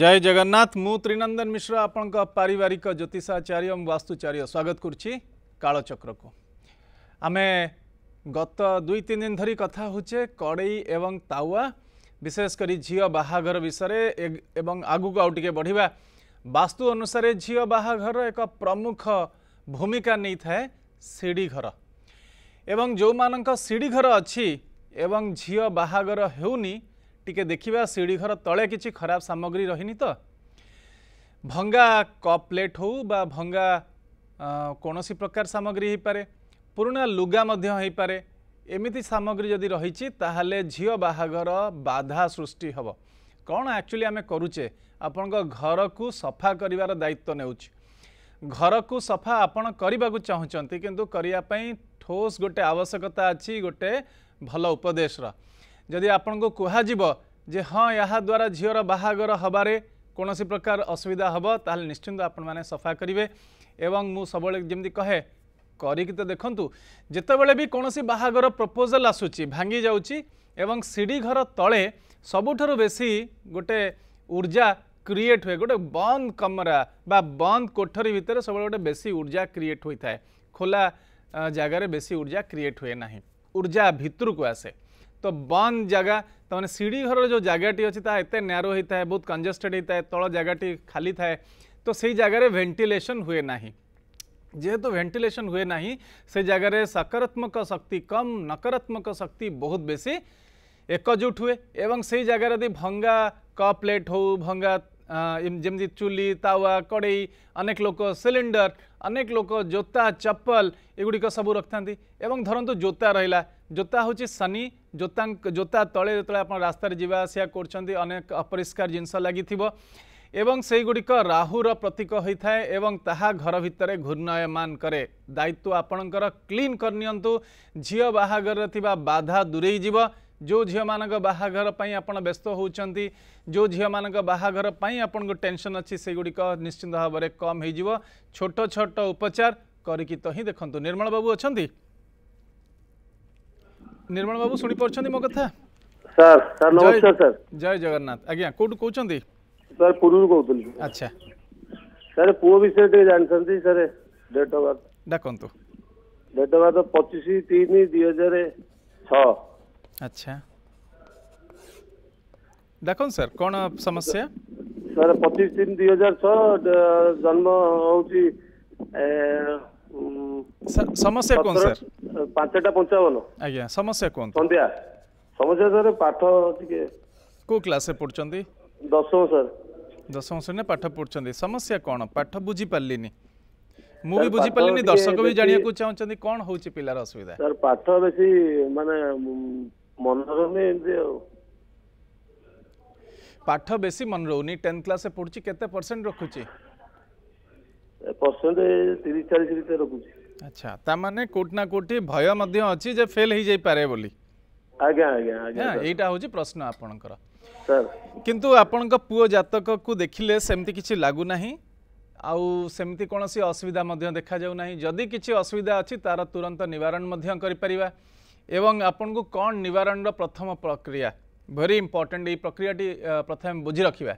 जय जगन्नाथ मु त्रिनंदन मिश्र आपण पारिवारिक ज्योतिषाचार्य एवं वास्तुचार्य स्वागत करुच्ची कालचक्रक आम गत दुई तीन दिन धरी कथा होचे कड़ई एवं तावा विशेषकर झील बाहाघर विषय एवं आगक आउटे बढ़िया वास्तु अनुसार झील बाहाघर एक प्रमुख भूमिका नहीं थाए सीढ़ीघर एवं जो मान सीढ़ीघर अच्छी एवं झील बाहाघर होनी ଟିକେ ଦେଖିବା ସିଡ଼ିଘର ତଳେ କିଛି ଖରାପ ସାମଗ୍ରୀ ରହିନି ତ ଭଙ୍ଗା କପ୍ ପ୍ଲେଟ୍ ହେଉ ବା ଭଙ୍ଗା କୌଣସି ପ୍ରକାର ସାମଗ୍ରୀ ହୋଇପାରେ ପୁରୁଣା ଲୁଗା ମଧ୍ୟ ହୋଇପାରେ ଏମିତି ସାମଗ୍ରୀ ଯଦି ରହିଛି ତାହେଲେ ଝିଅ ବାହାଘର ବାଧା ସୃଷ୍ଟି ହେବ କ'ଣ ଆକ୍ଚୁଆଲି ଆମେ କରୁଛେ ଆପଣଙ୍କ ଘରକୁ ସଫା କରିବାର ଦାୟିତ୍ୱ ନେଉଛି ଘରକୁ ସଫା ଆପଣ କରିବାକୁ ଚାହୁଁଛନ୍ତି କିନ୍ତୁ କରିବା ପାଇଁ ଠୋସ୍ ଗୋଟେ ଆବଶ୍ୟକତା ଅଛି ଗୋଟେ ଭଲ ଉପଦେଶର ଯଦି ଆପଣଙ୍କୁ କୁହାଯିବ ଯେ ହଁ ଏହାଦ୍ୱାରା ଝିଅର ବାହାଘର ହେବାରେ କୌଣସି ପ୍ରକାର ଅସୁବିଧା ହେବ ତାହେଲେ ନିଶ୍ଚିନ୍ତ ଆପଣମାନେ ସଫା କରିବେ ଏବଂ ମୁଁ ସବୁବେଳେ ଯେମିତି କହେ କରିକି ତ ଦେଖନ୍ତୁ ଯେତେବେଳେ ବି କୌଣସି ବାହାଘର ପ୍ରପୋଜାଲ୍ ଆସୁଛି ଭାଙ୍ଗି ଯାଉଛି ଏବଂ ସିଡ଼ି ଘର ତଳେ ସବୁଠାରୁ ବେଶୀ ଗୋଟେ ଉର୍ଜା କ୍ରିଏଟ୍ ହୁଏ ଗୋଟେ ବନ୍ଦ କମରା ବା ବନ୍ଦ କୋଠରୀ ଭିତରେ ସବୁବେଳେ ଗୋଟେ ବେଶୀ ଉର୍ଜା କ୍ରିଏଟ୍ ହୋଇଥାଏ ଖୋଲା ଜାଗାରେ ବେଶୀ ଉର୍ଜା କ୍ରିଏଟ୍ ହୁଏ ନାହିଁ ଉର୍ଜା ଭିତରକୁ ଆସେ तो बंद जगह तो मैंने सीढ़ी घर जो जगहटी अच्छी एत न्यारो होता है बहुत कंजेस्टेड होता है तौ जगह खाली थाए तो से जगह भेन्टिलेसन हुए ना जेहेतु भेन्टिलेसन हुए ना से जगार सकारात्मक शक्ति कम नकारात्मक शक्ति बहुत बेसी एकजुट हुए एवं से जगार यदि भंगा कप्लेट हो भंगा जमी चूली तावा कड़े अनेक लोक सिलिंडर अनेक लोक जोता चप्पल एगुड़िक सबू रखता धरतु जोता रहा जोता हूँ शनि জোতা জোতা তলে যেত আপনার রাস্তায় যা আসা করছেন অনেক অপরিষ্কার জিনিস লাগিথ এবং সেইগুড়িক রাহুর প্রতীক হয়ে থাকে এবং তাহা ঘর ভিতরে ঘূর্ণয়মান করে দায়িত্ব আপনার ক্লিন করে নিয়ন্তু ঝিও বাহাঘরের থাকা বাধা দূরেই যাব जो झील मान बाहाघर आपण व्यस्त होती जो झील मान बाहाघर आपको टेनसन अच्छी से गुड़िक निश्चिंत भाव में कम हो छोट छोट उपचार करके तो ही देखते निर्मल बाबू अच्छा ନିର୍ମଳ ବାବୁ ଶୁଣି ପାରୁଛନ୍ତି ମୋ କଥା ସାର୍ ସାର୍ ନମସ୍କାର ସାର୍ ଜୟ ଜଗନ୍ନାଥ ଆଜ୍ଞା କୋଉଠୁ କହୁଛନ୍ତି ସାର୍ ପୁରୀରୁ କହୁଥିଲି ଆଚ୍ଛା ସାର୍ ପୁଅ ବିଷୟରେ ଟିକେ ଜାଣିଛନ୍ତି ସାର୍ ଡେଟ୍ ଅଫ୍ ବାର୍ଥ ଡାକନ୍ତୁ ଡେଟ୍ ଅଫ୍ ବାର୍ଥ ପଚିଶ ତିନି ଦୁଇ ହଜାର ଛଅ ଆଚ୍ଛା ଡାକନ୍ତୁ ସାର୍ କ'ଣ ସମସ୍ୟା ସାର୍ ପଚିଶ ତିନି ଦୁଇ ହଜାର ଛଅ ଜନ୍ମ ହେଉଛି ସମସ୍ୟା କ'ଣ ସାର୍ ପାଞ୍ଚଟା ପଞ୍ଚାବନ ଆଜ୍ଞା ସମସ୍ୟା କ'ଣ ସନ୍ଧ୍ୟା ସମସ୍ୟା ସାର୍ ପାଠ ଟିକେ କେଉଁ କ୍ଲାସ୍ରେ ପଢ଼ୁଛନ୍ତି ଦଶମ ସାର୍ ଦଶମ ଶ୍ରେଣୀରେ ପାଠ ପଢ଼ୁଛନ୍ତି ସମସ୍ୟା କ'ଣ ପାଠ ବୁଝିପାରିଲିନି ମୁଁ ବି ବୁଝିପାରିଲିନି ଦର୍ଶକ ବି ଜାଣିବାକୁ ଚାହୁଁଛନ୍ତି କ'ଣ ହେଉଛି ପିଲାର ଅସୁବିଧା ସାର୍ ପାଠ ବେଶୀ ମାନେ ମନୋରମ ଏମିତି ଆଉ ପାଠ ବେଶୀ ମନେ ରହୁନି ଟେନ୍ଥ କ୍ଲାସ୍ରେ ପଢ଼ୁଛି କେତେ ପରସେଣ୍ଟ ରଖୁଛି ପରସେଣ୍ଟ ତିରିଶ ଚାଳିଶ ଭିତରେ ରଖୁଛି ଆଚ୍ଛା ତା ମାନେ କୋଉଠି ନା କୋଉଠି ଭୟ ମଧ୍ୟ ଅଛି ଯେ ଫେଲ୍ ହେଇଯାଇପାରେ ବୋଲି ଆଜ୍ଞା ଆଜ୍ଞା ଆଜ୍ଞା ଏଇଟା ହେଉଛି ପ୍ରଶ୍ନ ଆପଣଙ୍କର କିନ୍ତୁ ଆପଣଙ୍କ ପୁଅ ଜାତକକୁ ଦେଖିଲେ ସେମିତି କିଛି ଲାଗୁନାହିଁ ଆଉ ସେମିତି କୌଣସି ଅସୁବିଧା ମଧ୍ୟ ଦେଖାଯାଉନାହିଁ ଯଦି କିଛି ଅସୁବିଧା ଅଛି ତାର ତୁରନ୍ତ ନିବାରଣ ମଧ୍ୟ କରିପାରିବା ଏବଂ ଆପଣଙ୍କୁ କ'ଣ ନିବାରଣର ପ୍ରଥମ ପ୍ରକ୍ରିୟା ଭେରି ଇମ୍ପୋର୍ଟାଣ୍ଟ ଏଇ ପ୍ରକ୍ରିୟାଟି ପ୍ରଥମେ ବୁଝି ରଖିବା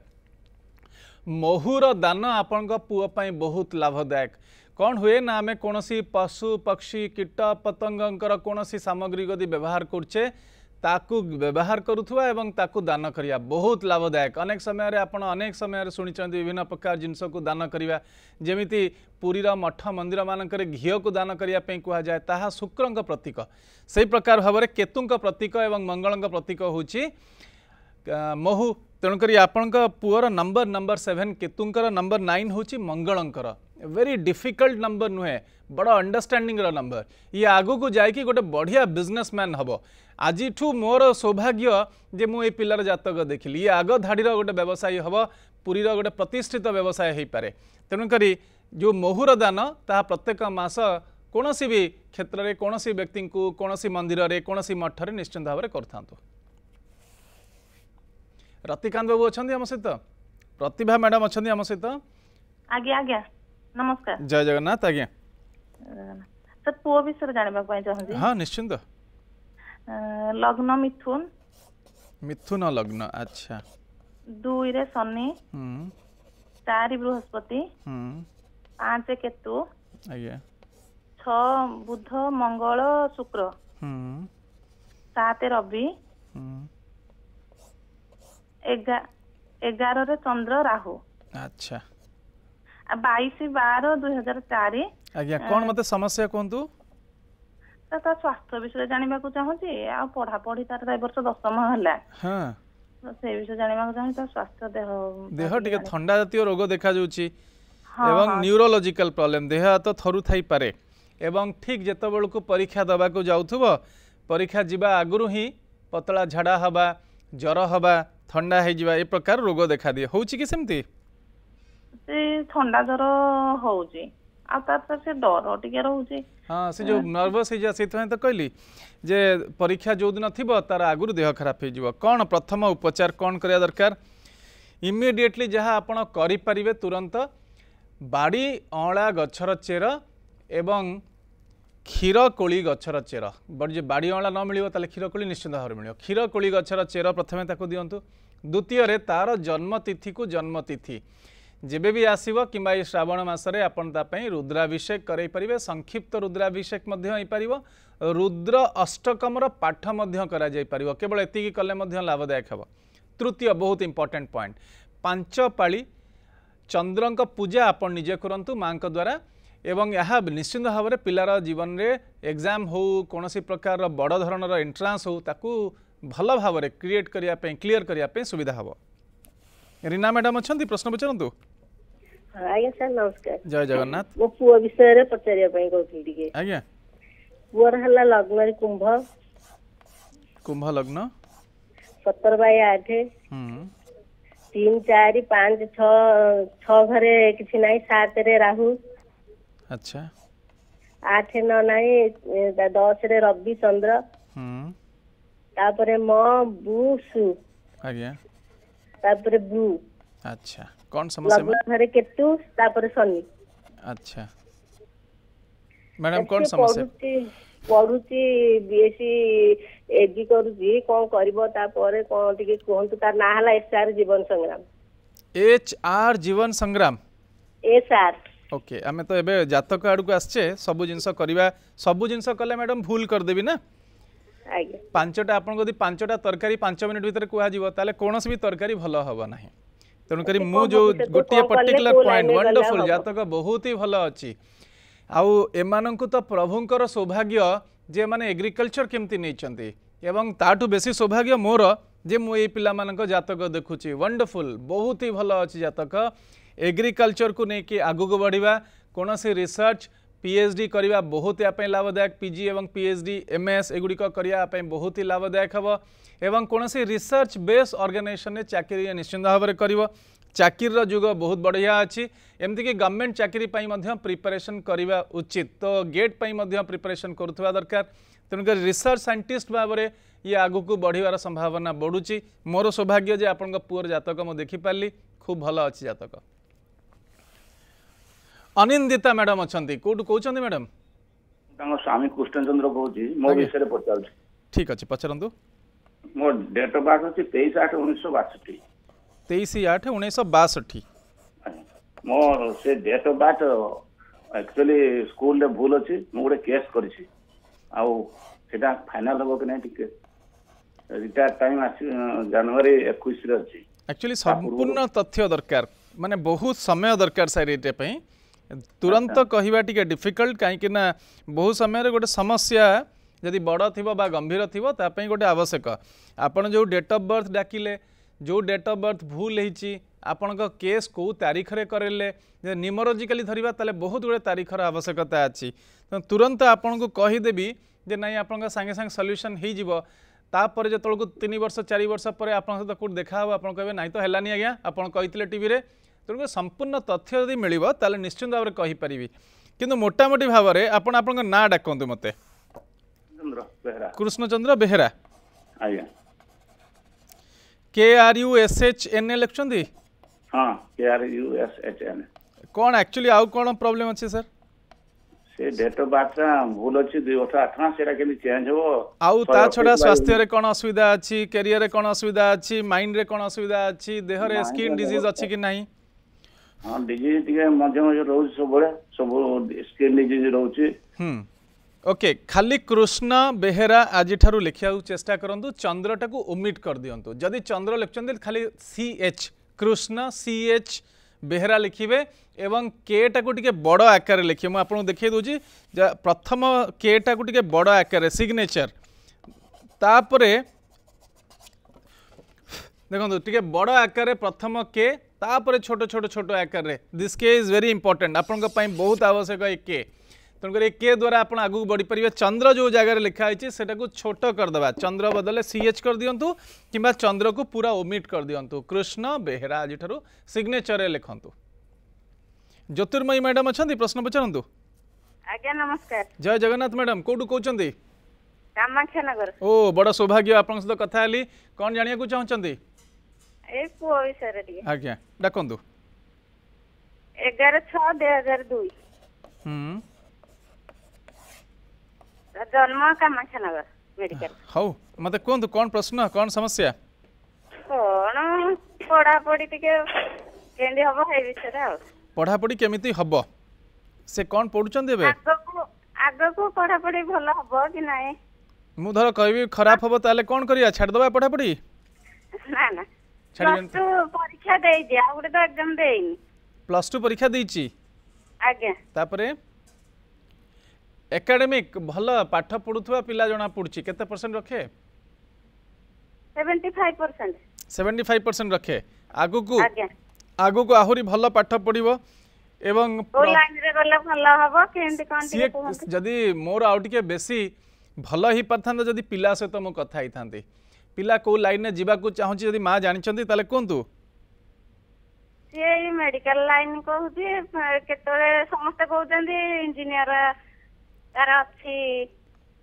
ମହୁର ଦାନ ଆପଣଙ୍କ ପୁଅ ପାଇଁ ବହୁତ ଲାଭଦାୟକ କ'ଣ ହୁଏ ନା ଆମେ କୌଣସି ପଶୁ ପକ୍ଷୀ କୀଟ ପତଙ୍ଗଙ୍କର କୌଣସି ସାମଗ୍ରୀ ଯଦି ବ୍ୟବହାର କରୁଛେ ତାକୁ ବ୍ୟବହାର କରୁଥିବା ଏବଂ ତାକୁ ଦାନ କରିବା ବହୁତ ଲାଭଦାୟକ ଅନେକ ସମୟରେ ଆପଣ ଅନେକ ସମୟରେ ଶୁଣିଛନ୍ତି ବିଭିନ୍ନ ପ୍ରକାର ଜିନିଷକୁ ଦାନ କରିବା ଯେମିତି ପୁରୀର ମଠ ମନ୍ଦିରମାନଙ୍କରେ ଘିଅକୁ ଦାନ କରିବା ପାଇଁ କୁହାଯାଏ ତାହା ଶୁକ୍ରଙ୍କ ପ୍ରତୀକ ସେହି ପ୍ରକାର ଭାବରେ କେତୁଙ୍କ ପ୍ରତୀକ ଏବଂ ମଙ୍ଗଳଙ୍କ ପ୍ରତୀକ ହେଉଛି महू तेणुक आपण पुअर नंबर नंबर सेवेन केतुंर नंबर नाइन हूँ मंगल वेरी डिफिकल्ट नंबर नुहे बड़ अंडरस्टैंडिंग नंबर ये आग को जाकि गोटे बढ़िया बिजनेसमैन हम आज मोर सौभाग्य जे मुझे पिलार जतक देख ली ये आग धाड़ी गोटे व्यवसायी हम पूरीर गोटे प्रतिष्ठित व्यवसाय हो पाए तेणुक जो महूर दान ता प्रत्येक मस कौन भी क्षेत्र में कौन व्यक्ति को कौन मंदिर कौन मठ से निश्चिंत भाव में करूँ ରତିକାନ୍ତ ବାବୁ ଅଛନ୍ତି ଆମ ସହିତ ପ୍ରତିଭା ମ୍ୟାଡ଼ାମ୍ ଅଛନ୍ତି ଆମ ସହିତ ଆଜ୍ଞା ଆଜ୍ଞା ନମସ୍କାର ଜୟ ଜଗନ୍ନାଥ ଆଜ୍ଞା ସାର୍ ପୁଅ ବିଷୟରେ ଜାଣିବା ପାଇଁ ଚାହୁଁଛି ହଁ ନିଶ୍ଚିନ୍ତ ଲଗ୍ନ ମିଥୁନ ମିଥୁନ ଲଗ୍ନ ଆଚ୍ଛା ଦୁଇରେ ଶନି ଚାରି ବୃହସ୍ପତି ପାଞ୍ଚ କେତୁ ଆଜ୍ଞା ଛଅ ବୁଧ ମଙ୍ଗଳ ଶୁକ୍ର ସାତ ରବି এগাରରେ ଚନ୍ଦ୍ର ରାହୁ ଆଚ୍ଛା ବାଇଶ ବାର ଦୁଇ ହଜାର ଚାରି ଆଜ୍ଞା କଣ ମତେ ସମସ୍ୟା କୁହନ୍ତୁ ତା ସ୍ୱାସ୍ଥ୍ୟ ବିଷୟରେ ଜାଣିବାକୁ ଚାହୁଁଛି ଆଉ ପଢାପଢି ତାର ଏ ବର୍ଷ ଦଶମ ହେଲା ସେ ବିଷୟରେ ଜାଣିବାକୁ ଚାହୁଁଛି ତା ସ୍ୱାସ୍ଥ୍ୟ ଦେହ ଦେହ ଟିକେ ଥଣ୍ଡା ଜାତୀୟ ରୋଗ ଦେଖାଯାଉଛି ଏବଂ ନ୍ୟୁରୋଲୋଜିକାଲ ପ୍ରୋବ୍ଲେମ୍ ଦେହ ହାତ ଥରୁଥାଇପାରେ ଏବଂ ଠିକ୍ ଯେତେବେଳକୁ ପରୀକ୍ଷା ଦେବାକୁ ଯାଉଥିବ ପରୀକ୍ଷା ଯିବା ଆଗରୁ ହିଁ ପତଳା ଝାଡ଼ା ହେବା ଜ୍ୱର ହେବା ଥଣ୍ଡା ହେଇଯିବା ଏ ପ୍ରକାର ରୋଗ ଦେଖାଦିଏ ହଉଛି କି ସେମିତି ସେ ଥଣ୍ଡା ଜ୍ୱର ହଉଛି ଆଉ ତାପରେ ସେ ଡର ଟିକେ ରହୁଛି ହଁ ସେ ଯୋଉ ନର୍ଭସ୍ ହେଇଯିବା ସେଇଥିପାଇଁ ତ କହିଲି ଯେ ପରୀକ୍ଷା ଯୋଉଦିନ ଥିବ ତାର ଆଗରୁ ଦେହ ଖରାପ ହେଇଯିବ କ'ଣ ପ୍ରଥମ ଉପଚାର କ'ଣ କରିବା ଦରକାର ଇମିଡ଼ିଏଟଲି ଯାହା ଆପଣ କରିପାରିବେ ତୁରନ୍ତ ବାଡ଼ି ଅଁଳା ଗଛର ଚେର ଏବଂ କ୍ଷୀରକୋଳି ଗଛର ଚେର ବଟ୍ ଯଦି ବାଡ଼ି ଅଁଳା ନ ମିଳିବ ତାହେଲେ କ୍ଷୀରକୋଳି ନିଶ୍ଚିନ୍ତ ଭାବରେ ମିଳିବ କ୍ଷୀରକୋଳି ଗଛର ଚେର ପ୍ରଥମେ ତାକୁ ଦିଅନ୍ତୁ ଦ୍ୱିତୀୟରେ ତା'ର ଜନ୍ମତିଥିକୁ ଜନ୍ମତିଥି ଯେବେ ବି ଆସିବ କିମ୍ବା ଏଇ ଶ୍ରାବଣ ମାସରେ ଆପଣ ତା ପାଇଁ ରୁଦ୍ରାଭିଷେକ କରାଇ ପାରିବେ ସଂକ୍ଷିପ୍ତ ରୁଦ୍ରାଭିଷେକ ମଧ୍ୟ ହେଇପାରିବ ରୁଦ୍ର ଅଷ୍ଟକମର ପାଠ ମଧ୍ୟ କରାଯାଇପାରିବ କେବଳ ଏତିକି କଲେ ମଧ୍ୟ ଲାଭଦାୟକ ହେବ ତୃତୀୟ ବହୁତ ଇମ୍ପୋର୍ଟାଣ୍ଟ ପଏଣ୍ଟ ପାଞ୍ଚ ପାଳି ଚନ୍ଦ୍ରଙ୍କ ପୂଜା ଆପଣ ନିଜେ କରନ୍ତୁ ମାଆଙ୍କ ଦ୍ୱାରା এবং ଏହା ନିଶ୍ଚିନ୍ତ ଭାବରେ ପିଲାର ଜୀବନରେ ଏକ୍ଜାମ୍ ହେଉ କୌଣସି ପ୍ରକାରର ବଡ଼ ଧରଣର ଏଣ୍ଟ୍ରାନ୍ସ ହେଉ ତାକୁ ଭଲ ଭାବରେ କ୍ରିଏଟ୍ କରିବା ପାଇଁ କ୍ଲିୟର୍ କରିବା ପାଇଁ ସୁବିଧା ହେବ ରୀନା ମ୍ୟାଡ଼ାମ୍ ଅଛନ୍ତି ପ୍ରଶ୍ନ ପଚାରନ୍ତୁ ଆଜ୍ଞା ସାର୍ ନମସ୍କାର ଜୟ ଜଗନ୍ନାଥ ମୋ ପୁଅ ବିଷୟରେ ପଚାରିବା ପାଇଁ କହୁଥିଲି ଟିକେ ଆଜ୍ଞା ପୁଅର ହେଲା ଲଗ୍ନରେ କୁମ୍ଭ କୁମ୍ଭ ଲଗ୍ନ ସତର ବାଇ ଆଠ ତିନି ଚାରି ପାଞ୍ଚ ଛଅ ଛଅ ଘରେ କିଛି ନାହିଁ ସାତରେ ରାହୁ ଆଚ୍ଛା ଆଠ ନଅ ନାହିଁ ଦଶରେ ରବି ଚନ୍ଦ୍ର ତାପରେ ମ ବୁ ସୁ ଆଜ୍ଞା ତାପରେ ବୁ ଆଚ୍ଛା କ'ଣ ସମସ୍ୟା ଲଗ୍ନରେ କେତୁ ତାପରେ ଶନି ଆଚ୍ଛା ମ୍ୟାଡ଼ାମ୍ କ'ଣ ସମସ୍ୟା ପଢୁଛି ବିଏସି ଏଜି କରୁଛି କ'ଣ କରିବ ତାପରେ କ'ଣ ଟିକେ କୁହନ୍ତୁ ତାର ନାଁ ହେଲା S R Jiban Sangram H R Jiban Sangram S R okay आम तो एवं जतक आड़ को आसचे सब जिन करवा सब जिन कले मैडम भूल करदेवि ना ପାଞ୍ଚଟା ଆପଣ ଯଦି ପାଞ୍ଚଟା ତରକାରୀ ପାଞ୍ଚ ମିନିଟ୍ ଭିତରେ କୁହାଯିବ ତାହେଲେ କୌଣସି ବି ତରକାରୀ ଭଲ ହେବ ନାହିଁ ତେଣୁକରି ମୁଁ ଯେଉଁ ଗୋଟିଏ ପର୍ଟିକୁଲାର ପଏଣ୍ଟ ୱାଣ୍ଡରଫୁଲ ଜାତକ ବହୁତ ହି ଭଲ ଅଛି ଆଉ ଏମାନଙ୍କୁ ତ ପ୍ରଭୁଙ୍କର ସୌଭାଗ୍ୟ ଯେ ଏମାନେ ଏଗ୍ରିକଲଚର କେମିତି ନେଇଛନ୍ତି ଏବଂ ତାଠୁ ବେଶୀ ସୌଭାଗ୍ୟ ମୋର ଯେ ମୁଁ ଏଇ ପିଲାମାନଙ୍କ ଜାତକ ଦେଖୁଛି ୱାଣ୍ଡରଫୁଲ ବହୁତ ହି ଭଲ ଅଛି ଜାତକ एग्रिकलचर को लेकिन आगक बढ़िया कौन सी रिसर्च पीएचडी करवा बहुत या लाभदायक पीजी एवं पीएचडी एमएस एगुड़िक बहुत ही लाभदायक हम एवं कौन सी रिसर्च बेस अर्गानाइजेसन चाकरी निश्चिंत भाव में कर चाकरीर जुग बहुत बढ़िया अच्छी एमती कि गवर्नमेंट चाकरी प्रिपेरेसन करवा उचित तो गेट परिपेरेसन कर दरकार तेणुक रिसर्च सैंटिस्ट भाव में ये आगक बढ़वार संभावना बढ़ुच्च मोर सौभाग्य जो आप पुअर जतक मुझे देखिपारि खूब भल अच्छी जतक अनिंदिता मैडम अच्छा कौटू कौन मैडम स्वामी कृष्णचंद्र कौच मो विषय पचार ठीक अच्छे पचारू मो डेट अफ बर्थ अच्छे तेईस आठ उन्नीस बासठी तेईस आठ उन्नीस बासठी मो से date of birth actually school रे भूल अच्छी मु गोटे केस करी आउ सेटा फाइनल हम कि ना टिके रिटायर टाइम आस जनवरी एकुश रे अच्छी एक्चुअली संपूर्ण तथ्य दरकार माने बहुत समय दरकार सर ये ତୁରନ୍ତ କହିବା ଟିକେ ଡିଫିକଲ୍ଟ କାହିଁକିନା ବହୁ ସମୟରେ ଗୋଟେ ସମସ୍ୟା ଯଦି ବଡ଼ ଥିବ ବା ଗମ୍ଭୀର ଥିବ ତା ପାଇଁ ଗୋଟେ ଆବଶ୍ୟକ ଆପଣ ଯେଉଁ ଡେଟ୍ ଅଫ୍ ବର୍ଥ ଡାକିଲେ ଯେଉଁ ଡେଟ୍ ଅଫ୍ ବର୍ଥ ଭୁଲ ହେଇଛି ଆପଣଙ୍କ କେସ୍ କେଉଁ ତାରିଖରେ କରେଇଲେ ଯଦି ନିମୋଲୋଜିକାଲି ଧରିବା ତାହେଲେ ବହୁତ ଗୁଡ଼ିଏ ତାରିଖର ଆବଶ୍ୟକତା ଅଛି ତୁରନ୍ତ ଆପଣଙ୍କୁ କହିଦେବି ଯେ ନାଇଁ ଆପଣଙ୍କ ସାଙ୍ଗେ ସାଙ୍ଗେ ସଲ୍ୟୁସନ୍ ହେଇଯିବ ତାପରେ ଯେତେବେଳକୁ ତିନି ବର୍ଷ ଚାରି ବର୍ଷ ପରେ ଆପଣଙ୍କ ସହିତ କେଉଁଠି ଦେଖା ହେବ ଆପଣ କହିବେ ନାଇଁ ତ ହେଲାନି ଆଜ୍ଞା ଆପଣ କହିଥିଲେ ଟିଭିରେ ତେଣୁକରି ସମ୍ପୂର୍ଣ୍ଣ ତଥ୍ୟ ଯଦି ମିଳିବ ତାହେଲେ ନିଶ୍ଚିନ୍ତ ଭାବରେ କହିପାରିବି କିନ୍ତୁ ମୋଟାମୋଟି ଭାବରେ ଆପଣ ଆପଣଙ୍କ ନାଁ ଡାକନ୍ତୁ ମୋତେ କୃଷ୍ଣଚନ୍ଦ୍ର ବେହେରା ଆଜ୍ଞା K R U S H N A ଲେଖୁଛନ୍ତି କ'ଣ ଆକ୍ଚୁଆଲି ଆଉ କ'ଣ ପ୍ରୋବ୍ଲେମ୍ ଅଛି ସାର୍ ସେ ଡେଟ୍ ଅଫ୍ ବାର୍ଥଟା ଭୁଲ ଅଛି ଦୁଇ ବର୍ଷ ଆଠ ମାସ ସେଟା କେମିତି ଚେଞ୍ଜ ହେବ ଆଉ ତା ଛଡ଼ା ସ୍ୱାସ୍ଥ୍ୟରେ କ'ଣ ଅସୁବିଧା ଅଛି କ୍ୟାରିୟରରେ କ'ଣ ଅସୁବିଧା ଅଛି ମାଇଣ୍ଡରେ କ'ଣ ଅସୁବିଧା ଅଛି ଦେହରେ ସ୍କିନ୍ ଡିଜିଜ୍ ଅଛି କି ନାହିଁ ହଁ ଡିଜିଜ୍ ଟିକେ ମଝେ ମଝେ ରହୁଛି ସବୁବେଳେ ସବୁ ସ୍କିନ୍ ଡିଜିଜ୍ ରହୁଛି ଓକେ ଖାଲି କୃଷ୍ଣ ବେହେରା ଆଜିଠାରୁ ଲେଖିବାକୁ ଚେଷ୍ଟା କରନ୍ତୁ ଚନ୍ଦ୍ରଟାକୁ ଓମିଟ୍ କରିଦିଅନ୍ତୁ ଯଦି ଚନ୍ଦ୍ର ଲେଖୁଛନ୍ତି ଖାଲି C H Krishna C H Behera ଲେଖିବେ ଏବଂ କେଟାକୁ ଟିକେ ବଡ଼ ଆକାରରେ ଲେଖିବେ ମୁଁ ଆପଣଙ୍କୁ ଦେଖାଇ ଦେଉଛି ପ୍ରଥମ କେଟାକୁ ଟିକେ ବଡ଼ ଆକାରରେ ସିଗ୍ନେଚର୍ ତାପରେ ଦେଖନ୍ତୁ ଟିକେ ବଡ଼ ଆକାରରେ ପ୍ରଥମ କେ तापर छोट छोट छोट आकार के इज भेरी इंपोर्टाट आप बहुत आवश्यक ए के तेणुक ए के द्वारा आप आगे बढ़ी पारे चंद्र जो जगह लिखाई से छोट करदे चंद्र बदले सी एच कर दिंतु कि चंद्र को पूरा ओमिट कर दिंतु कृष्ण बेहरा आज सिग्नेचर लिखतु ज्योतिर्मयी मैडम अच्छा प्रश्न पचार जय जगन्नाथ मैडम कौटू कौन ओ बड़ सौभाग्य आप कथी कौन जानकारी चाहते ଏଇ ପୁଅ ବିଷୟରେ ଟିକେ ଆଜ୍ଞା ଡାକନ୍ତୁ ଏଗାର ଛଅ ଦୁଇ ହଜାର ଦୁଇ ଜନ୍ମ କାମାକ୍ଷାନଗର ମେଡିକାଲ ହଉ ମତେ କୁହନ୍ତୁ କଣ ପ୍ରଶ୍ନ କଣ ସମସ୍ୟା କଣ ପଢାପଢି ଟିକେ କେମିତି ହବ ସେଇ ବିଷୟରେ ଆଉ ପଢାପଢି କେମିତି ହବ ସେ କଣ ପଢୁଛନ୍ତି ଏବେ ଆଗକୁ ଆଗକୁ ପଢାପଢି ଭଲ ହବ କି ନାହିଁ ମୁଁ ଧର କହିବି ଖରାପ ହବ ତାହେଲେ କଣ କରିବା ଛାଡ଼ିଦେବା ପଢାପଢି ନା ନା ছাড়িবেন পরীক্ষা দেইছি আর গোটে তো এক্সাম দেইনি প্লাস 2 পরীক্ষা দেইছি আজ্ঞা তারপরে একাডেমিক ভাল পাঠ পড়ুথুবা পিলা জনা পড়ুছি কত পার্সেন্ট রখে 75% 75% রখে আগুকু আজ্ঞা আগুকু আহুরি ভাল পাঠ পড়িব এবং যদি মোর আউ টিকে বেশি ভাল হই পারতান্তা যদি পিলা সহিত মু কথা হইতান্তি ପିଲା କୋଉ ଲାଇନ୍ରେ ଯିବାକୁ ଚାହୁଁଛି ଯଦି ମା ଜାଣିଛନ୍ତି ତାହେଲେ କୁହନ୍ତୁ ସିଏ ଏଇ ମେଡିକାଲ ଲାଇନ୍ କହୁଛି କେତେବେଳେ ସମସ୍ତେ କହୁଛନ୍ତି ଇଞ୍ଜିନିୟର ତାର ଅଛି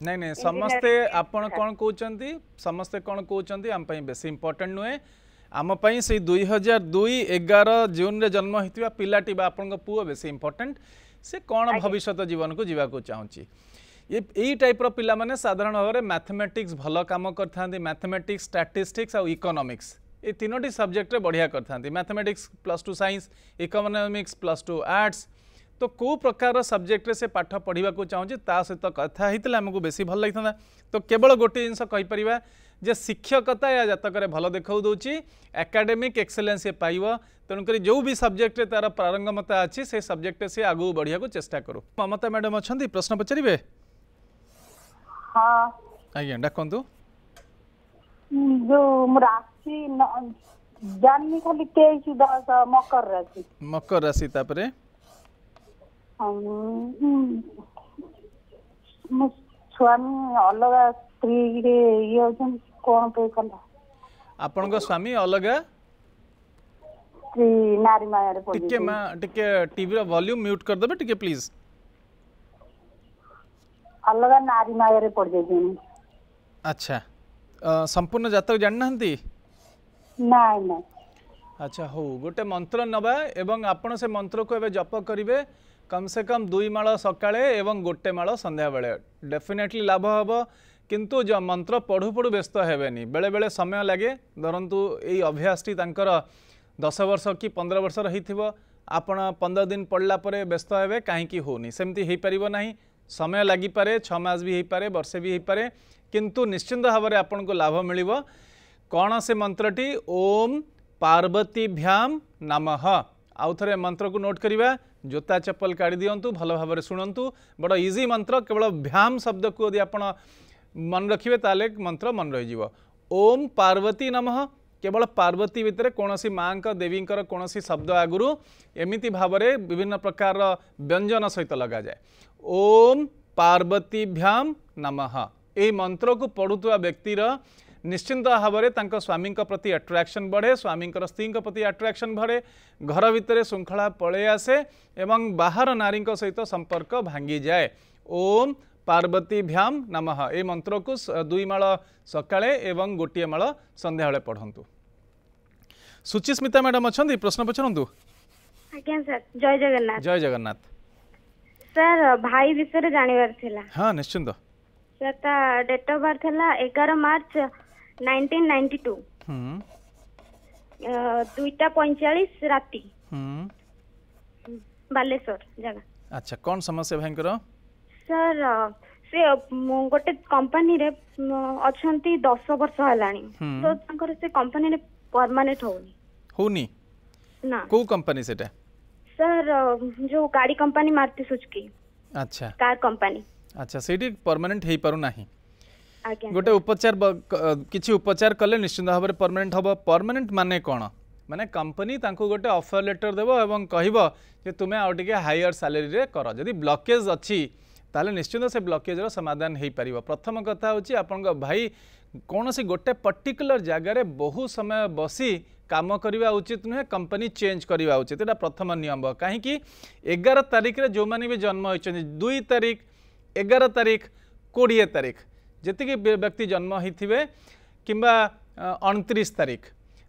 ନାଇଁ ନାଇଁ ସମସ୍ତେ ଆପଣ କ'ଣ କହୁଛନ୍ତି ସମସ୍ତେ କ'ଣ କହୁଛନ୍ତି ଆମ ପାଇଁ ବେଶୀ ଇମ୍ପୋର୍ଟାଣ୍ଟ ନୁହେଁ ଆମ ପାଇଁ ସେଇ ଦୁଇ ହଜାର ଦୁଇ ଏଗାର ଜୁନ୍ରେ ଜନ୍ମ ହୋଇଥିବା ପିଲାଟି ବା ଆପଣଙ୍କ ପୁଅ ବେଶୀ ଇମ୍ପୋର୍ଟାଣ୍ଟ ସେ କ'ଣ ଭବିଷ୍ୟତ ଜୀବନକୁ ଯିବାକୁ ଚାହୁଁଛି यही टाइप पाने साधारण भाव में मैथमेटिक्स भल कम करते मैथमेटिक्स स्टाटिस्टिक्स आउ इकोनोमिक्स ये तीनो सब्जेक्ट बढ़िया करते mathematics plus two science economics plus two arts तो कौ प्रकार सब्जेक्ट से पाठ पढ़ा चाहिए ता सहित कथा होता आमको बेस भल लगी था तो केवल गोटे जिनस जे शिक्षकता या जतक भल देखा दूसरी एकाडेमिक एक्सलेन्स ये पाइब तेणुकर जो भी सब्जेक्ट तार प्रारंगमता अच्छी से सब्जेक्ट से आगे बढ़िया चेस्टा करूँ ममता मैडम अच्छा प्रश्न पचारे ହଁ ଆଜ୍ଞା ଡାକନ୍ତୁ ଯୋଉ ମୁଁ ରାଶି ଜାଣିନି ଖାଲି ତେଇଶ ଦଶ ମକର ରାଶି ମକର ରାଶି ତାପରେ ମୋ ସ୍ୱାମୀ ଅଲଗା ସ୍ତ୍ରୀରେ ଇଏ ହଉଛନ୍ତି କ'ଣ ପାଇଁ କଲା ଆପଣଙ୍କ ସ୍ୱାମୀ ଅଲଗା ଟିକେ ମା ଟିକେ ଟିଭିର ଭଲ୍ୟୁମ୍ ମ୍ୟୁଟ୍ କରିଦେବେ ଟିକେ ପ୍ଲିଜ୍ अलग नारी मायर पड़ जाइए अच्छा संपूर्ण जातक जान ना ନାଇଁ ନାଇଁ ଆଚ୍ଛା ହଉ ଗୋଟେ ମନ୍ତ୍ର ନେବା ଏବଂ ଆପଣ ସେ ମନ୍ତ୍ରକୁ ଏବେ ଜପ କରିବେ କମ୍ସେ କମ୍ ଦୁଇ ମାଳ ସକାଳେ ଏବଂ ଗୋଟେ ମାଳ ସନ୍ଧ୍ୟାବେଳେ ଡେଫିନେଟଲି ଲାଭ ହେବ କିନ୍ତୁ ମନ୍ତ୍ର ପଢ଼ୁ ପଢ଼ୁ ବ୍ୟସ୍ତ ହେବେନି ବେଳେବେଳେ ସମୟ ଲାଗେ ଧରନ୍ତୁ ଏଇ ଅଭ୍ୟାସଟି ତାଙ୍କର ଦଶ ବର୍ଷ କି ପନ୍ଦର ବର୍ଷର ହେଇଥିବ ଆପଣ ପନ୍ଦର ଦିନ ପଡ଼ିଲା ପରେ ବ୍ୟସ୍ତ ହେବେ କାହିଁକି ହେଉନି ସେମିତି ହେଇପାରିବ ନାହିଁ समय लगे छमास भी हो पाए बर्षे भी हो पाए किंतु निश्चिंत भाव आपन को लाभ मिल कौन से मंत्री ओम पार्वती भ्याम नमः आउ थ मंत्र को नोट करवा जोता चप्पल काढ़ी दिंतु भल भाव शुणु बड़ इजी मंत्र केवल भ्याम शब्द को यदि आप मन रखिए ताले मंत्र मन रही ओम पार्वती नम केवल पार्वती भितर कौन माँ का देवी कौन शब्द आगुरी एमती भाव विभिन्न प्रकार व्यंजन सहित लग जाए ओम पार्वतीभ्याम नमः ଏହି ମନ୍ତ୍ରକୁ ପଢ଼ୁଥିବା ବ୍ୟକ୍ତିର ନିଶ୍ଚିନ୍ତ ଭାବରେ ତାଙ୍କ ସ୍ୱାମୀଙ୍କ ପ୍ରତି ଆଟ୍ରାକ୍ସନ୍ ବଢ଼େ ସ୍ୱାମୀଙ୍କର ସ୍ତ୍ରୀଙ୍କ ପ୍ରତି ଆଟ୍ରାକ୍ସନ୍ ବଢ଼େ ଘର ଭିତରେ ଶୃଙ୍ଖଳା ପଳେଇ ଆସେ ଏବଂ ବାହାର ନାରୀଙ୍କ ସହିତ ସମ୍ପର୍କ ଭାଙ୍ଗିଯାଏ ଓମ୍ ପାର୍ବତୀଭ୍ୟାମ ନମଃ ଏହି ମନ୍ତ୍ରକୁ ଦୁଇ ମାଳ ସକାଳେ ଏବଂ ଗୋଟିଏ ମାଳ ସନ୍ଧ୍ୟାବେଳେ ପଢ଼ନ୍ତୁ ସୁଚିସ୍ମିତା ମ୍ୟାଡ଼ାମ୍ ଅଛନ୍ତି ପ୍ରଶ୍ନ ପଚାରନ୍ତୁ ଆଜ୍ଞା ସାର୍ ଜୟ ଜଗନ୍ନାଥ ଜୟ ଜଗନ୍ନାଥ ସାର୍ ଭାଇ ବିଷୟରେ ଜାଣିବାର ଥିଲା ହଁ ନିଶ୍ଚିନ୍ତ ସାର୍ ତା ଡେଟ୍ ଅଫ୍ ବାର୍ଥ ହେଲା ଏଗାର ମାର୍ଚ୍ଚ ନାଇନଟିନ୍ ନାଇଣ୍ଟି ଟୁ ଦୁଇଟା ପଇଁଚାଳିଶ ରାତି ବାଲେଶ୍ୱର ଜାଗା ଆଚ୍ଛା କ'ଣ ସମସ୍ୟା ଭାଇଙ୍କର ସାର୍ ସେ ଗୋଟେ କମ୍ପାନୀରେ ଅଛନ୍ତି ଦଶ ବର୍ଷ ହେଲାଣି ତ ତାଙ୍କର ସେ କମ୍ପାନୀରେ ପରମାନେଣ୍ଟ ହଉନି ହଉନି ନା କୋଉ କମ୍ପାନୀ ସେଟା सर जो गाड़ी कंपनी मारुति सुजुकी अच्छा कार कंपनी अच्छा सेठी परमानेंट हे परु नाही गोटे उपचार किसी उपचार कले निश्चिंत भाव परमानेंट हम परमानेंट माने कौन मैंने कंपनी गोटे ऑफर लेटर देव एवं कह तुम्हें आउट हायर सैलरी रे करो जदि ब्लॉकेज अच्छी तेल निश्चिंत से ब्लॉकेज समाधान हो पार प्रथम कथा हूँ आप भाई କୌଣସି ଗୋଟେ ପର୍ଟିକୁଲାର ଜାଗାରେ ବହୁ ସମୟ ବସି କାମ କରିବା ଉଚିତ ନୁହେଁ କମ୍ପାନୀ ଚେଞ୍ଜ କରିବା ଉଚିତ ଏଇଟା ପ୍ରଥମ ନିୟମ କାହିଁକି ଏଗାର ତାରିଖରେ ଯେଉଁମାନେ ବି ଜନ୍ମ ହୋଇଛନ୍ତି ଦୁଇ ତାରିଖ ଏଗାର ତାରିଖ କୋଡ଼ିଏ ତାରିଖ ଯେତିକି ବ୍ୟକ୍ତି ଜନ୍ମ ହୋଇଥିବେ କିମ୍ବା ଅଣତିରିଶ ତାରିଖ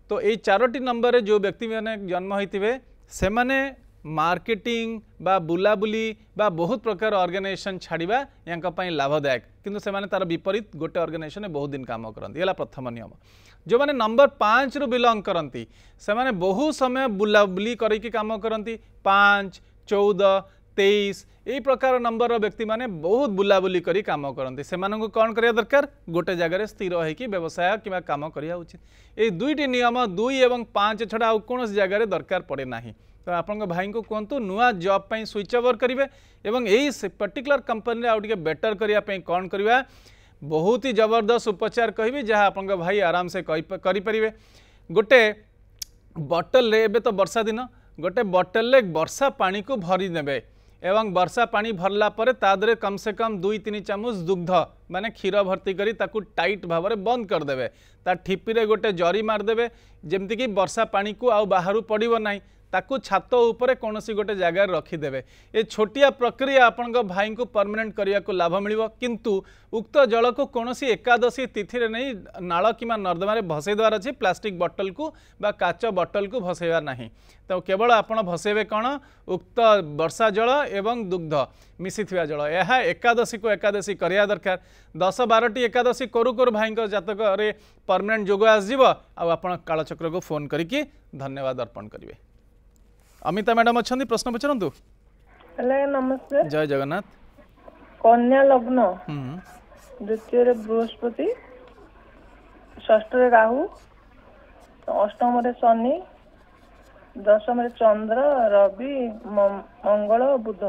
ତ ଏଇ ଚାରୋଟି ନମ୍ବରରେ ଯେଉଁ ବ୍ୟକ୍ତିମାନେ ଜନ୍ମ ହୋଇଥିବେ ସେମାନେ मार्केटिंग बा बुलाबुली बा बहुत प्रकार ऑर्गेनाइजेशन छाड़ा यहाँ लाभदायक किंतु से तार विपरीत गोटे अर्गानाइजेसन बहुत दिन कम करती है प्रथम नियम जो मैंने नंबर पाँच रु बिलंग करती से बहु समय बुलाबुली करके करती पाँच चौदह तेईस यही प्रकार नंबर व्यक्ति मैंने बहुत बुलाबूली कम करते से कौन कराया दरकार गोटे जगार स्थिर होवसाय कि कम करवा उचित ये दुईट नियम दुई और पाँच छड़ा आ कौन जगह दरकार पड़े ना तो आप भाई को कहतु नुआ जब स्विच ओवर करेंगे यही पर्टिकुलर कंपनी आगे बेटर करने कौन करवा बहुत ही जबरदस्त उपचार कह जहाँ आप भाई आराम से करें गोटे बटल ए तो बर्षा दिन गोटे बटल बर्षा पा को भरीदे एवं बर्षा पा भरला कम से कम दुई तीन चामच दुग्ध मानने क्षीर भर्ती करी टाइट भाव में बंद करदे ठिपी गोटे जरी मारदे जमीक बर्षा पा को आ बाहर पड़े ना ताकु छात उपरे कौन गोटे जगार रखिदे ये छोटिया प्रक्रिया आप भाई को परमानेंट करने को लाभ मिल किंतु उक्त जल को कौन एकादशी तिथि नहीं ना कि नर्दमार भसई भसईदेवार अच्छी प्लास्टिक बटल को काच बटल को भसईवार ना तो केवल आप भसेबे कौन उक्त बर्षा जल एवं दुग्ध मिशि जल यह एकादशी को एकादशी करवा दरकार दस बारटी एकादशी करू करू भाई जतक परमानेंट जोग आसजी आपण कालचक्र को फोन करी धन्यवाद अर्पण करेंगे অমিতা ম্যাডাম অনেক প্রশ্ন পচারন্তু নমস্কার জয় জগন্নাথ কন্যা লগ্ন দ্বিতীয়রে বৃহস্পতি ষষ্ঠরে রাহু অষ্টমরে শনি দশমরে চন্দ্র রবি মঙ্গল বুধ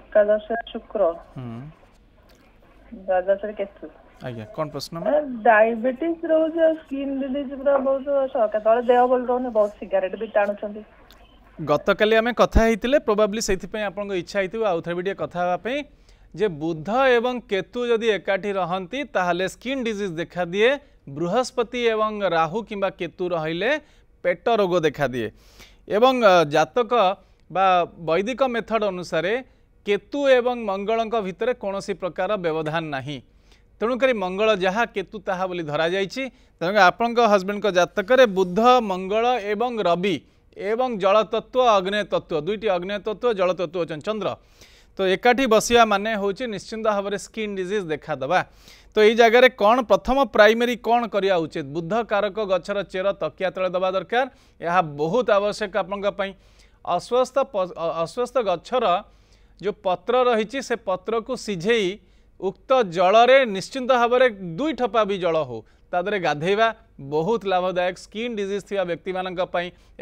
একাদশে শুক্র দ্বাদশরে কেতু ଆଜ୍ଞା କ'ଣ ପ୍ରଶ୍ନ ଡାଇବେଟିସ୍ ରହୁଛି ଆଉ ସ୍କିନ୍ ଡିଜିଜ୍ ପୁରା ବହୁତ ସହକା ତଳେ ଦେହ ଭଲ ରହୁନି ବହୁତ ସିଗାରେଟ୍ ବି ଟାଣୁଛନ୍ତି ଗତକାଲି ଆମେ କଥା ହେଇଥିଲେ ପ୍ରୋବାବ୍ଲି ସେଇଥିପାଇଁ ଆପଣଙ୍କ ଇଚ୍ଛା ହେଇଥିବ ଆଉ ଥରେ ବି ଟିକେ କଥା ହେବା ପାଇଁ ଯେ ବୁଧ ଏବଂ କେତୁ ଯଦି ଏକାଠି ରହନ୍ତି ତାହେଲେ ସ୍କିନ୍ ଡିଜିଜ୍ ଦେଖାଦିଏ ବୃହସ୍ପତି ଏବଂ ରାହୁ କିମ୍ବା କେତୁ ରହିଲେ ପେଟ ରୋଗ ଦେଖାଦିଏ ଏବଂ ଜାତକ ବା ବୈଦିକ ମେଥଡ଼ ଅନୁସାରେ କେତୁ ଏବଂ ମଙ୍ଗଳଙ୍କ ଭିତରେ କୌଣସି ପ୍ରକାର ବ୍ୟବଧାନ ନାହିଁ तेणुक मंगल जहाँ केतु ताली धर जाए हजबैंड जतक बुध मंगल एवं रवि एवं जल तत्व अग्नय तत्व दुईट अग्नय तत्व जल तत्व अच्छा चंद्र तो एकाठी बसिया मान हूँ निश्चिंत भाव स्किन डिजीज देखाद तो यही जगह कौन प्रथम प्राइमरी कौन करा उचित बुद्ध कारक गचर चेर तकिया तले दवा दरकार यह बहुत आवश्यक आप अस्वस्थ अस्वस्थ गचर जो पत्र रही से पत्र को सीझे উক্ত জলরে নিশ্চিন্ত ভাবে দুই ঠপা বি জল হো তাদের গাধেবা বহুত লাভদায়ক স্কিন ডিজিজ থাকা ব্যক্তি মানুষ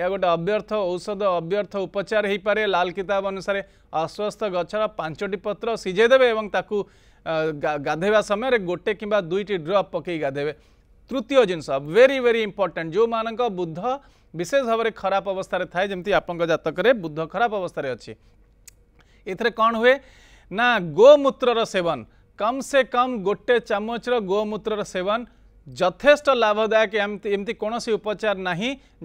এ গোটে অব্যর্থ ঔষধ অব্যর্থ উপচার হয়ে পে লাল কিতাব অনুসারে অস্বস্থ গছর পাঁচটি পত্র সিঝাই দেবে এবং তাকে গাধেবা সময় গোটে কিংবা দুইটি ড্রপ পকাই গাধেবে তৃতীয় জিনিস ভেরি ভেরি ইম্পর্টাট যে বুদ্ধ বিশেষ ভাবে খারাপ অবস্থায় থাকে যেমনি আপনার জাতকরে বুদ্ধ খারাপ অবস্থায় অছে এতে কণ হুয়ে না গোমূত্রর সেবন कम से कम गोटे चामचर गोमूत्र सेवन जथेष लाभदायक एमती कौन सी उपचार ना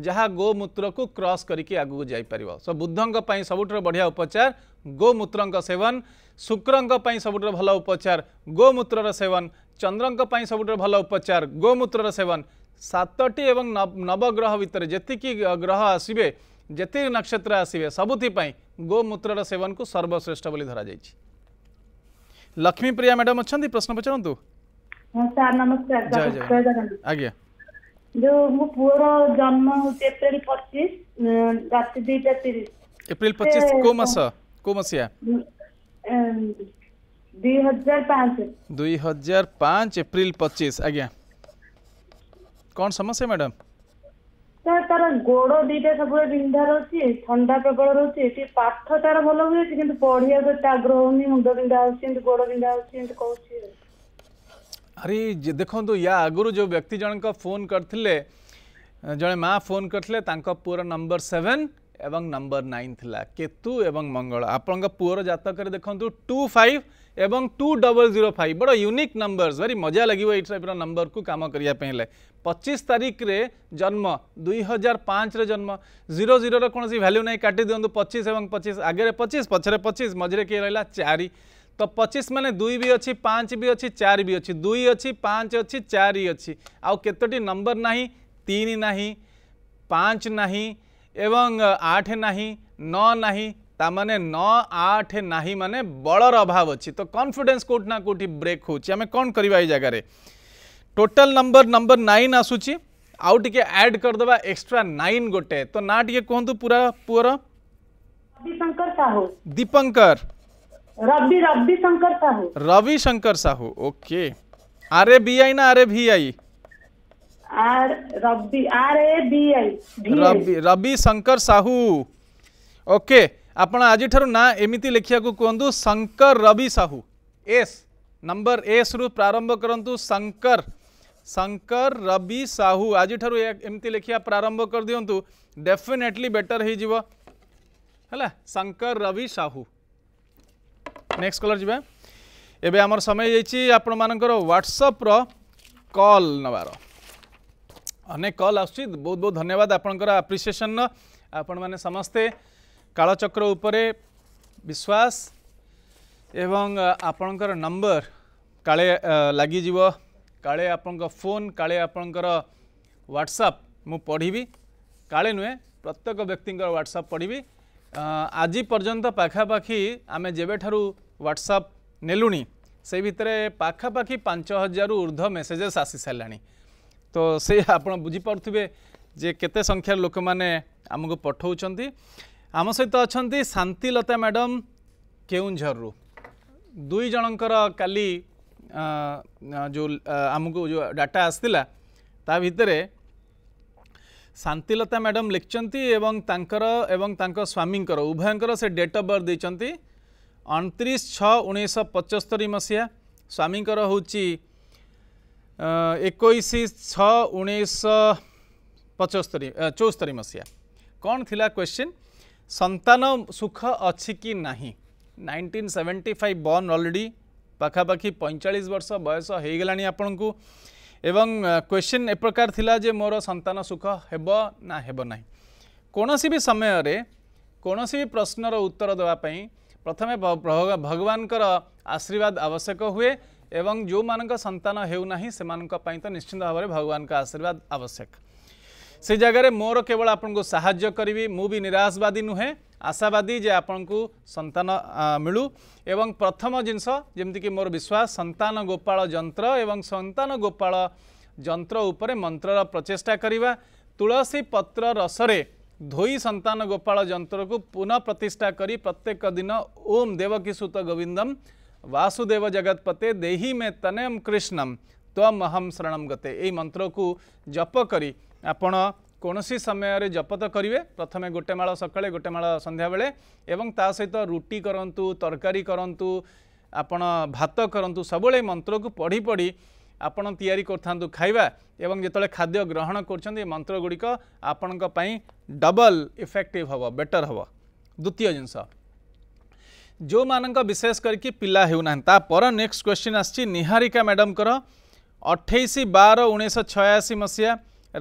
जहाँ गोमूत्र को क्रस करके आगे जापर सो बुद्धों पर सब बढ़िया उपचार गोमूत्र सेवन शुक्र पर सब भल उपचार गोमूत्र सेवन चंद्रों पर सब भल उपचार गोमूत्र सेवन सतटी एवं नवग्रह भितर जी ग्रह आसवे जी नक्षत्र आसवे सबुति गोमूत्र सेवन को सर्वश्रेष्ठ बोली धर जाए ଲକ୍ଷ୍ମୀପ୍ରିୟା ମ୍ୟାଡାମ୍ ଅଛନ୍ତି ପ୍ରଶ୍ନ ପଚାରନ୍ତୁ ସାର୍ ନମସ୍କାର ଆଜ୍ଞା ଯୋଉ ମୋ ପୁଅର ଜନ୍ମ ହଉଛି ଏପ୍ରିଲ ପଚିଶ ରାତି ଦୁଇଟା ତିରିଶ ଏପ୍ରିଲ ପଚିଶ କୋଉ ମାସ କୋଉ ମସିହା ଦୁଇ ହଜାର ପାଞ୍ଚ ଦୁଇ ହଜାର ପାଞ୍ଚ ଏପ୍ରିଲ ପଚିଶ ଆଜ୍ଞା କଣ ସମସ୍ୟା ମ୍ୟାଡାମ୍ ସାର୍ ତାର ଗୋଡ ଦିଟା ସବୁବେଳେ ବିନ୍ଧା ରହୁଛି ଥଣ୍ଡା ପ୍ରବଳ ରହୁଛି ଟିକେ ପାଠ ତାର ଭଲ ସେ କିନ୍ତୁ ପଢିବାକୁ ଏତେ ଆଗ୍ରହ ହଉନି ମୁଣ୍ଡ ବିନ୍ଧା ହେଉଛି ଏମିତି ଗୋଡ ବିନ୍ଧା ହେଉଛି ଏମିତି କହୁଛି ଆରେ ଦେଖନ୍ତୁ ୟା ଆଗରୁ ଯେଉଁ ବ୍ୟକ୍ତି ଜଣଙ୍କ ଫୋନ୍ କରିଥିଲେ ଜଣେ ମା ଫୋନ୍ କରିଥିଲେ ତାଙ୍କ ପୁଅର ନମ୍ବର ସେଭେନ୍ এবং নম্বর নাইন্থ লা কেতু এবং মঙ্গল আপনার পুয়র জাতকরে দেখুন টু ফাইভ এবং টু ডবল জিরো ফাইভ বড় ইউনিক নম্বরস ভারি মজা লাগবে এই টাইপর নম্বর কু কাম করা হলে পঁচিশ তারিখে জন্ম দুই হাজার পাঁচরে জন্ম জিরো জিরোর কোণী ভ্যালু নাই কাটি দিও পঁচিশ এবং পঁচিশ আগে পঁচিশ পছরে পঁচিশ মঝে কি রা চারি তো পঁচিশ মানে দুই বি অছি পাঁচ বি অছি চারি বি অছি দুই অছি পাঁচ অছি চারি অছি আতোটি নম্বর না তিন না পাঁচ না एवं आठ नाही न ना ताने नौ आठ नाही माने बड़र अभाव अच्छी तो कन्फिडेन्स कौटना कौटी ब्रेक होमें कौन कर जगार टोटल नंबर नंबर नाइन आसूची आउ टे एड करदे एक्स्ट्रा नाइन गोटे तो ना टे कह पूरा पुअर Dipankar Sahu Sahu Rabi Sahu okay R B I ना R A I R Rabi R A B I Rabi Rabi Shankar Sahu okay ଆପଣ ଆଜିଠାରୁ ନା ଏମିତି ଲେଖିବାକୁ କୁହନ୍ତୁ ଶଙ୍କର ରବି ସାହୁ ଏସ୍ ନମ୍ବର ଏସ୍ରୁ ପ୍ରାରମ୍ଭ କରନ୍ତୁ ଶଙ୍କର ଶଙ୍କର ରବି ସାହୁ ଆଜିଠାରୁ ଏମିତି ଲେଖିବା ପ୍ରାରମ୍ଭ କରିଦିଅନ୍ତୁ ଡେଫିନେଟଲି ବେଟର ହେଇଯିବ ହେଲା ଶଙ୍କର ରବି ସାହୁ ନେକ୍ସଟ କଲର୍ ଯିବା ଏବେ ଆମର ସମୟ ଯାଇଛି ଆପଣମାନଙ୍କର ହ୍ୱାଟ୍ସଅପ୍ର କଲ୍ ନେବାର ଅନେକ କଲ୍ ଆସୁଛି ବହୁତ ବହୁତ ଧନ୍ୟବାଦ ଆପଣଙ୍କର ଆପ୍ରିସିଏସନ୍ର ଆପଣମାନେ ସମସ୍ତେ କାଳଚକ୍ର ଉପରେ ବିଶ୍ୱାସ ଏବଂ ଆପଣଙ୍କର ନମ୍ବର କାଳେ ଲାଗିଯିବ କାଳେ ଆପଣଙ୍କ ଫୋନ୍ କାଳେ ଆପଣଙ୍କର ହ୍ୱାଟ୍ସଆପ୍ ମୁଁ ପଢ଼ିବି କାଳେ ନୁହେଁ ପ୍ରତ୍ୟେକ ବ୍ୟକ୍ତିଙ୍କର ହ୍ୱାଟ୍ସଆପ୍ ପଢ଼ିବି ଆଜି ପର୍ଯ୍ୟନ୍ତ ପାଖାପାଖି ଆମେ ଯେବେଠାରୁ ହ୍ୱାଟ୍ସଆପ୍ ନେଲୁଣି ସେଇ ଭିତରେ ପାଖାପାଖି ପାଞ୍ଚ ହଜାରରୁ ଉର୍ଦ୍ଧ୍ୱ ମେସେଜେସ୍ ଆସିସାରିଲାଣି তো ସେ ଆପଣ ବୁଝିପାରୁଥିବେ ଯେ କେତେ ସଂଖ୍ୟାର ଲୋକମାନେ ଆମକୁ ପଠଉଛନ୍ତି ଆମ ସହିତ ଅଛନ୍ତି ଶାନ୍ତିଲତା ମ୍ୟାଡ଼ାମ୍ କେଉଁଝରରୁ ଦୁଇ ଜଣଙ୍କର କାଲି ଯେଉଁ ଆମକୁ ଯେଉଁ ଡାଟା ଆସିଥିଲା ତା ଭିତରେ ଶାନ୍ତିଲତା ମ୍ୟାଡ଼ାମ୍ ଲେଖିଛନ୍ତି ଏବଂ ତାଙ୍କର ଏବଂ ତାଙ୍କ ସ୍ୱାମୀଙ୍କର ଉଭୟଙ୍କର ସେ ଡେଟ୍ ଅଫ୍ ବର୍ଥ ଦେଇଛନ୍ତି ଅଣତିରିଶ ଛଅ ଉଣେଇଶହ ପଞ୍ଚସ୍ତରୀ ମସିହା ସ୍ୱାମୀଙ୍କର ହେଉଛି एक छतरी चौस्तरी मसीहा कौन थिला क्वेश्चन संतान सुख अच्छी की nine seventy five born already पखापाखि पैंचाश वर्ष बयस हो गला आपण को एवं क्वेश्चन ए प्रकार थिला जे मोर संतान सुख हेबो ना हेबो ना कौन सी भी समय रे कौन सी भी प्रश्नर उत्तर देवाई प्रथम भगवान आशीर्वाद आवश्यक हुए एवं जो म सन्त निश्चिन्त भगवानको आशीर्वाद आवश्यक से सग्रा मोर केवल आपणको साहज गरी मुबी निराशवादी नुहे आशावादी जे जुन सन्त मिलु एवं प्रथम जिस जि मोर विश्वास गोपाल जंत्र सन्त गोपा जान गोपा जो मन्त्रर प्रचेष्टा तुलसी पत्र रसर धोइ सन्त गोपा जन्त पुनः प्रतिष्ठा गरि प्रत्येक दिन ओम देवकी सुत गोविंदम वासुदेव जगतपते देही में तनयम कृष्णम त्वमहम शरणम गते यही मंत्र को जप कर आपण କୌଣସି ସମୟରେ ଜପ ତ କରିବେ ପ୍ରଥମେ ଗୋଟେ ମାଳ ସକାଳେ ଗୋଟେ ମାଳ ସନ୍ଧ୍ୟାବେଳେ ଏବଂ ତା ସହିତ ରୁଟି କରନ୍ତୁ ତରକାରୀ କରନ୍ତୁ ଆପଣ ଭାତ କରନ୍ତୁ ସବୁବେଳେ ମନ୍ତ୍ରକୁ ପଢ଼ି ପଢ଼ି ଆପଣ ତିଆରି କରିଥାନ୍ତୁ ଖାଇବା ଏବଂ ଯେତେବେଳେ ଖାଦ୍ୟ ଗ୍ରହଣ କରୁଛନ୍ତି ଏ ମନ୍ତ୍ର ଗୁଡ଼ିକ ଆପଣଙ୍କ ପାଇଁ ଡବଲ୍ ଇଫେକ୍ଟିଭ୍ ହେବ ବେଟର୍ ହେବ ଦ୍ୱିତୀୟ ଜିନିଷ जो म विशेष गरिक पलाउँदै नेक्स क्वेसन आसारिक म्याडमर अठैस बार उन्नाइस छयासी मसिहा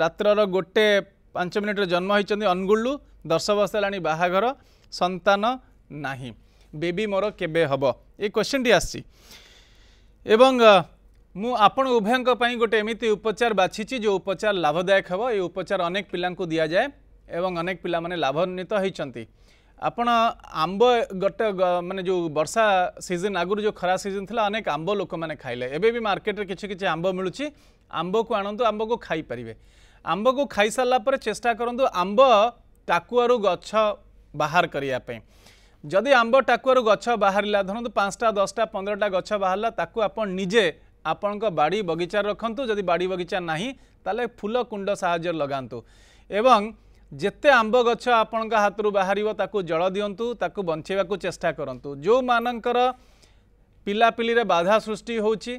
रात्र गोटे पाँच मिनिट जन्म हुन्छ अनगुलु दस बसि बार सन्त बेबी मोर के को आप गोटे गए उपचार बाँकी जो उपचार लाभदायक हो उपचार अनेक पियाक पिया लाभान्वित हुन्छ ଆପଣ ଆମ୍ବ ଗୋଟେ ମାନେ ଯେଉଁ ବର୍ଷା ସିଜନ୍ ଆଗରୁ ଯେଉଁ ଖରା ସିଜନ୍ ଥିଲା ଅନେକ ଆମ୍ବ ଲୋକମାନେ ଖାଇଲେ ଏବେ ବି ମାର୍କେଟରେ କିଛି କିଛି ଆମ୍ବ ମିଳୁଛି ଆମ୍ବକୁ ଆଣନ୍ତୁ ଆମ୍ବକୁ ଖାଇପାରିବେ ଆମ୍ବକୁ ଖାଇସାରିଲା ପରେ ଚେଷ୍ଟା କରନ୍ତୁ ଆମ୍ବ ଟାକୁଆରୁ ଗଛ ବାହାର କରିବା ପାଇଁ ଯଦି ଆମ୍ବ ଟାକୁଆରୁ ଗଛ ବାହାରିଲା ଧରନ୍ତୁ ପାଞ୍ଚଟା ଦଶଟା ପନ୍ଦରଟା ଗଛ ବାହାରିଲା ତାକୁ ଆପଣ ନିଜେ ଆପଣଙ୍କ ବାଡ଼ି ବଗିଚାରେ ରଖନ୍ତୁ ଯଦି ବାଡ଼ି ବଗିଚା ନାହିଁ ତାହେଲେ ଫୁଲ କୁଣ୍ଡ ସାହାଯ୍ୟରେ ଲଗାନ୍ତୁ ଏବଂ ଯେତେ ଆମ୍ବ ଗଛ ଆପଣଙ୍କ ହାତରୁ ବାହାରିବ ତାକୁ ଜଳ ଦିଅନ୍ତୁ ତାକୁ ବଞ୍ଚାଇବାକୁ ଚେଷ୍ଟା କରନ୍ତୁ ଯେଉଁମାନଙ୍କର ପିଲାପିଲିରେ ବାଧା ସୃଷ୍ଟି ହେଉଛି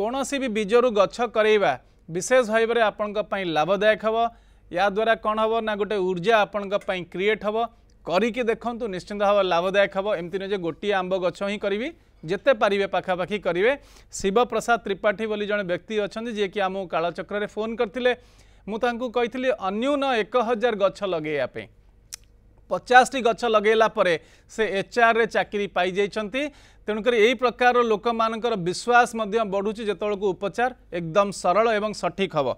କୌଣସି ବି ବୀଜରୁ ଗଛ କରେଇବା ବିଶେଷ ଭାବରେ ଆପଣଙ୍କ ପାଇଁ ଲାଭଦାୟକ ହେବ ୟାଦ୍ୱାରା କ'ଣ ହେବ ନା ଗୋଟେ ଉର୍ଜା ଆପଣଙ୍କ ପାଇଁ କ୍ରିଏଟ୍ ହେବ କରିକି ଦେଖନ୍ତୁ ନିଶ୍ଚିନ୍ତ ହେବ ଲାଭଦାୟକ ହେବ ଏମିତି ନୁହେଁ ଯେ ଗୋଟିଏ ଆମ୍ବ ଗଛ ହିଁ କରିବି ଯେତେ ପାରିବେ ପାଖାପାଖି କରିବେ ଶିବପ୍ରସାଦ ତ୍ରିପାଠୀ ବୋଲି ଜଣେ ବ୍ୟକ୍ତି ଅଛନ୍ତି ଯିଏକି ଆମକୁ କାଳଚକ୍ରରେ ଫୋନ୍ କରିଥିଲେ ମୁଁ କହିଥିଲି ଅନ୍ୟୁନ ଏକ ହଜାର ଗଛ ଲଗାଇବା ପାଇଁ ପଚାଶଟି ଗଛ ଲଗାଇଲା ପରେ ସେ ଏଚ୍ଆର୍ରେ ଚାକିରି ପାଇଯାଇଛନ୍ତି ତେଣୁକରି ଏହି ପ୍ରକାରର ଲୋକମାନଙ୍କର ବିଶ୍ୱାସ ମଧ୍ୟ ବଢ଼ୁଛି ଯେତେବେଳକୁ ଉପଚାର ଏକଦମ ସରଳ ଏବଂ ସଠିକ୍ ହେବ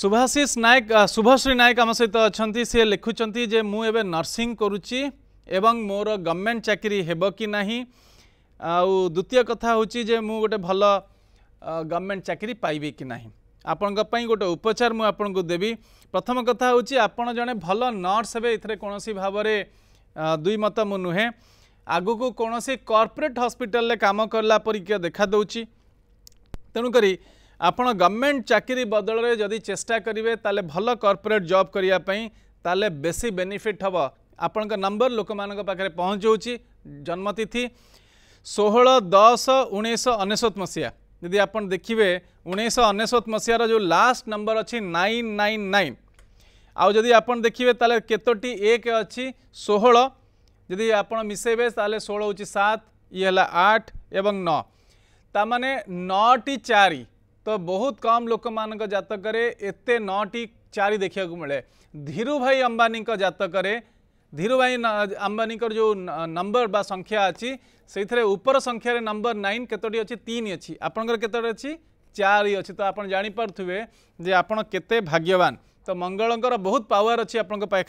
ଶୁଭାଶିଷ ନାୟକ ଶୁଭଶ୍ରୀ ନାୟକ ଆମ ସହିତ ଅଛନ୍ତି ସିଏ ଲେଖୁଛନ୍ତି ଯେ ମୁଁ ଏବେ ନର୍ସିଂ କରୁଛି ଏବଂ ମୋର ଗଭର୍ଣ୍ଣମେଣ୍ଟ ଚାକିରି ହେବ କି ନାହିଁ ଆଉ ଦ୍ୱିତୀୟ କଥା ହେଉଛି ଯେ ମୁଁ ଗୋଟେ ଭଲ ଗଭର୍ଣ୍ଣମେଣ୍ଟ ଚାକିରି ପାଇବି କି ନାହିଁ आपण गोटे उपचार मुझे को देवी प्रथम कथा हूँ आपत जड़े भल नर्स हे कौन भाव दुई मत मु नुहे आग को कौन कॉर्पोरेट हॉस्पिटल ले काम कला पर देखा दूँ तेणुक आप गवर्नमेंट चाकरी बदल जदि चेस्टा करेंगे तेल भल कर्पोरेट जब करने बेस बेनिफिट हम आपण नंबर लोक मान पाखे पहुँचा जन्मतिथि षोह दस उन्नीस अनेशत मसीहा जदि आप देखिए उन्नीस अनेशत मसीह जो लास्ट नंबर अच्छी नाइन नाइन नाइन आदि आप देखिए तेल केतोटी एक अच्छी षोह जदि आप मिसेबे तेल षोह हूँ सात ये आठ एवं नौ ताने नौटी चारि तो बहुत कम लोक मान जतक एत नौटी चारि देखा मिले धीरू भाई अंबानी जतक धीरू भाई अंबानी जो नंबर बा संख्या अच्छी सेपर संख्यार नंबर नाइन कतोटी अच्छी तीन अच्छी आपंकर कत चार अच्छी तो आप जापे के भाग्यवान तो मंगल बहुत पावर अच्छी आपखे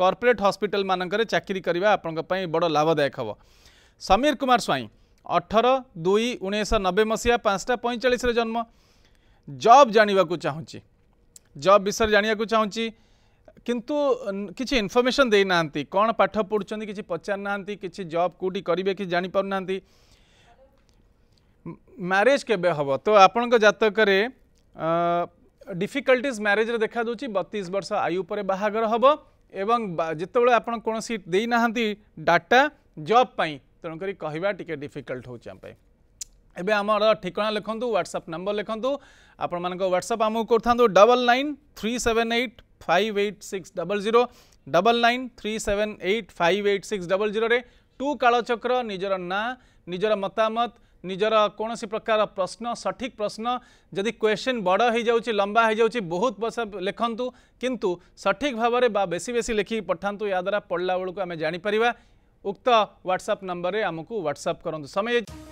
कर्पोरेट हस्पिटाल मानक चाकरी करवा आप बड़ लाभदायक हम समीर कुमार स्वईं अठर दुई उ नबे मसीहा पांचटा पैंचाश जन्म जब जानवाक चाहिए जब विषय जानवाक चाहिए किंतु किसी इनफर्मेशन देना कौन पाठ पढ़ुं कि पचार ना कि जब कौट करेंगे कि जापार ना म्यारेज के हम तो आपण जतक डिफिकल्ट म्यारेज देखा दूसरी बतीस वर्ष आयु पर बाहर हम एवं जिते आप कौन देना डाटा जब्पाई तेणुक कह डिफिकल्ट एवं आमर लिखुद ह्वाट्सअप नंबर लिखुद आपण मानक आम को double nine three seven eight five eight six double zero double nine three seven eight five eight six double zero two कालचक्र निजर ना निजर मतामत निजर कौन सी प्रकार प्रश्न सठिक प्रश्न जदि क्वेश्चन बड़ हो जा लंबा हो जा बहुत लिखतु किंतु सठिक भाव में बेसी बेसी लिखिक पठात यादव पढ़ला बेलू आम जापर उक्त ह्वाट्सअप नंबर में आमको ह्वाट्सअप करूँ समय